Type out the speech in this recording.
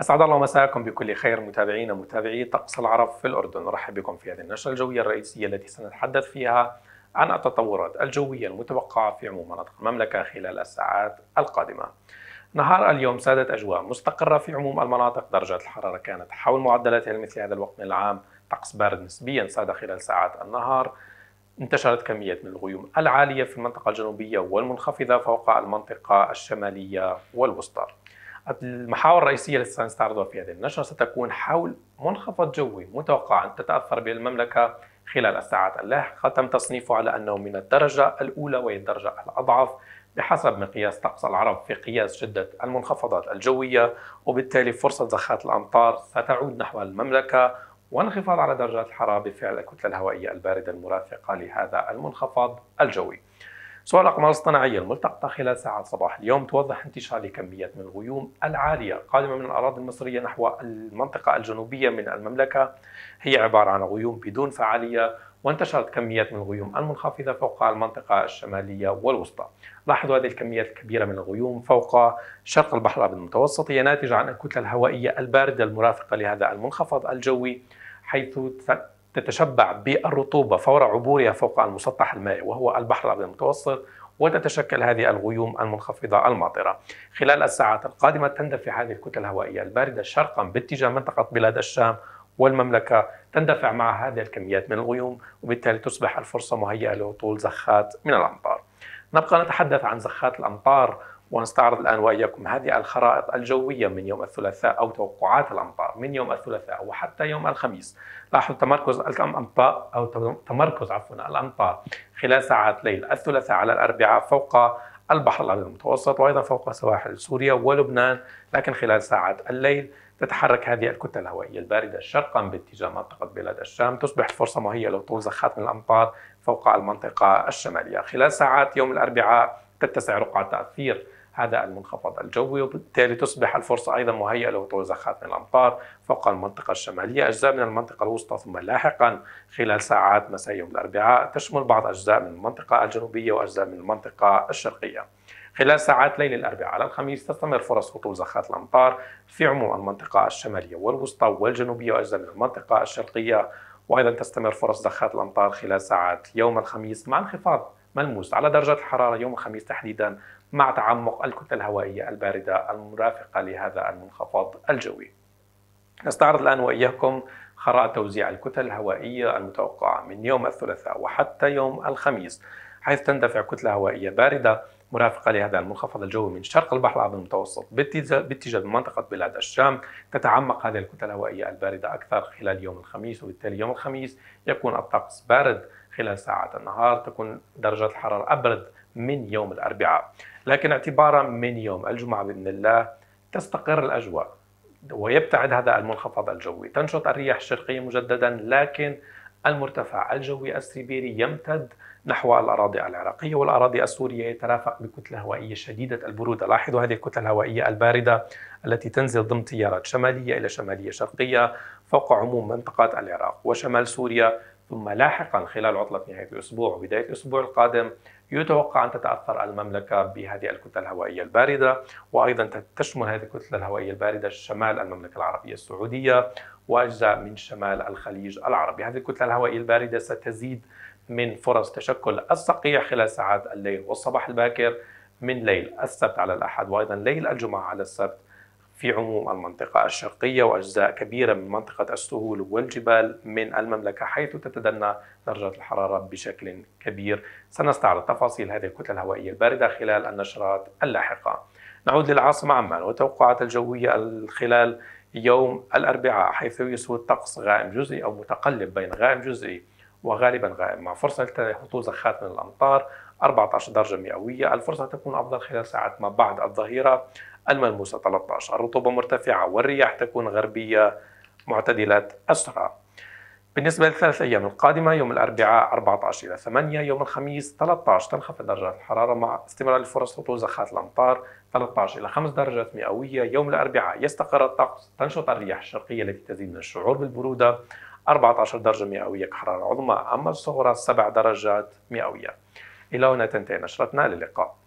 اسعد الله مساءكم بكل خير متابعينا متابعي طقس العرب في الاردن نرحب بكم في هذه النشره الجويه الرئيسيه التي سنتحدث فيها عن التطورات الجويه المتوقعه في عموم مناطق المملكه خلال الساعات القادمه. نهار اليوم سادت اجواء مستقره في عموم المناطق، درجات الحراره كانت حول معدلاتها مثل هذا الوقت من العام، طقس بارد نسبيا ساد خلال ساعات النهار. انتشرت كميات من الغيوم العاليه في المنطقه الجنوبيه والمنخفضه فوق المنطقه الشماليه والوسطى. المحاور الرئيسية التي سنستعرضها في هذه النشرة ستكون حول منخفض جوي متوقع أن تتأثر به المملكة خلال الساعات اللاحقة تم تصنيفه على أنه من الدرجة الأولى وهي الدرجة الأضعف بحسب مقياس طقس العرب في قياس شدة المنخفضات الجوية وبالتالي فرصة زخات الأمطار ستعود نحو المملكة وانخفاض على درجات الحرارة بفعل الكتلة الهوائية الباردة المرافقة لهذا المنخفض الجوي سؤال الأقمار الصناعية الملتقطة خلال ساعات صباح اليوم توضح انتشار لكميات من الغيوم العالية قادمة من الأراضي المصرية نحو المنطقة الجنوبية من المملكة هي عبارة عن غيوم بدون فعالية وانتشرت كميات من الغيوم المنخفضة فوق المنطقة الشمالية والوسطى لاحظوا هذه الكميات الكبيرة من الغيوم فوق شرق البحر الأبيض المتوسط هي ناتجة عن الكتلة الهوائية الباردة المرافقة لهذا المنخفض الجوي حيث تتشبع بالرطوبة فور عبورها فوق المسطح المائي وهو البحر الأبيض المتوسط وتتشكل هذه الغيوم المنخفضة الماطرة خلال الساعات القادمة تندفع هذه الكتل الهوائية الباردة شرقا باتجاه منطقة بلاد الشام والمملكة تندفع مع هذه الكميات من الغيوم وبالتالي تصبح الفرصة مهيئة لهطول زخات من الأمطار نبقى نتحدث عن زخات الأمطار ونستعرض الآن وإياكم هذه الخرائط الجوية من يوم الثلاثاء أو توقعات الأمطار من يوم الثلاثاء وحتى يوم الخميس لاحظوا تمركز الأمطار أو تمركز عفوا الأمطار خلال ساعات ليل الثلاثاء على الأربعاء فوق البحر الأبيض المتوسط وأيضا فوق سواحل سوريا ولبنان لكن خلال ساعات الليل تتحرك هذه الكتلة الهوائية الباردة شرقا باتجاه منطقة بلاد الشام تصبح فرصة مهية لهطول زخات من الأمطار فوق المنطقة الشمالية خلال ساعات يوم الأربعاء تتسع رقعة تأثير هذا المنخفض الجوي وبالتالي تصبح الفرصة أيضا مهيئة لهطول زخات من الأمطار فوق المنطقة الشمالية أجزاء من المنطقة الوسطى ثم لاحقا خلال ساعات مساء يوم الأربعاء تشمل بعض أجزاء من المنطقة الجنوبية وأجزاء من المنطقة الشرقية خلال ساعات ليل الأربعاء على الخميس تستمر فرص هطول زخات الأمطار في عموم المنطقة الشمالية والوسطى والجنوبية وأجزاء من المنطقة الشرقية وأيضا تستمر فرص زخات الأمطار خلال ساعات يوم الخميس مع انخفاض ملموس على درجة الحرارة يوم الخميس تحديدا مع تعمق الكتلة الهوائية الباردة المرافقة لهذا المنخفض الجوي نستعرض الآن وإياكم خرائط توزيع الكتل الهوائية المتوقعة من يوم الثلاثاء وحتى يوم الخميس حيث تندفع كتلة هوائية باردة مرافقة لهذا المنخفض الجوي من شرق البحر الأبيض المتوسط باتجاه منطقة بلاد الشام تتعمق هذه الكتلة الهوائية الباردة أكثر خلال يوم الخميس وبالتالي يوم الخميس يكون الطقس بارد خلال ساعات النهار تكون درجة الحرارة أبرد من يوم الأربعاء لكن اعتبارا من يوم الجمعة بإذن الله تستقر الأجواء ويبتعد هذا المنخفض الجوي تنشط الرياح الشرقية مجددا لكن المرتفع الجوي السيبيري يمتد نحو الأراضي العراقية والأراضي السورية يترافق بكتلة هوائية شديدة البرودة لاحظوا هذه الكتلة الهوائية الباردة التي تنزل ضمن تيارات شمالية إلى شمالية شرقية فوق عموم منطقة العراق وشمال سوريا ثم لاحقا خلال عطلة نهاية الأسبوع وبداية الأسبوع القادم يتوقع أن تتأثر المملكة بهذه الكتلة الهوائية الباردة وأيضا تشمل هذه الكتلة الهوائية الباردة شمال المملكة العربية السعودية وأجزاء من شمال الخليج العربي هذه الكتلة الهوائية الباردة ستزيد من فرص تشكل الصقيع خلال ساعات الليل والصباح الباكر من ليل السبت على الأحد وأيضا ليل الجمعة على السبت في عموم المنطقة الشرقية وأجزاء كبيرة من منطقة السهول والجبال من المملكة حيث تتدنى درجة الحرارة بشكل كبير سنستعرض تفاصيل هذه الكتلة الهوائية الباردة خلال النشرات اللاحقة نعود للعاصمة عمان والتوقعات الجوية خلال يوم الأربعاء حيث يسود الطقس غائم جزئي أو متقلب بين غائم جزئي وغالبا غائم مع فرصة لهطول زخات من الأمطار 14 درجة مئوية الفرصة تكون أفضل خلال ساعة ما بعد الظهيرة الملموسة 13 الرطوبة مرتفعة والرياح تكون غربية معتدلة السرعة بالنسبة للثلاث أيام القادمة يوم الأربعاء 14 إلى 8 يوم الخميس 13 تنخفض درجات الحرارة مع استمرار الفرص هطول زخات الأمطار 13 إلى 5 درجات مئوية يوم الأربعاء يستقر الطقس تنشط الرياح الشرقية التي تزيد من الشعور بالبرودة 14 درجة مئوية كحرارة عظمى أما الصغرى 7 درجات مئوية إلى هنا تنتهي نشرتنا للقاء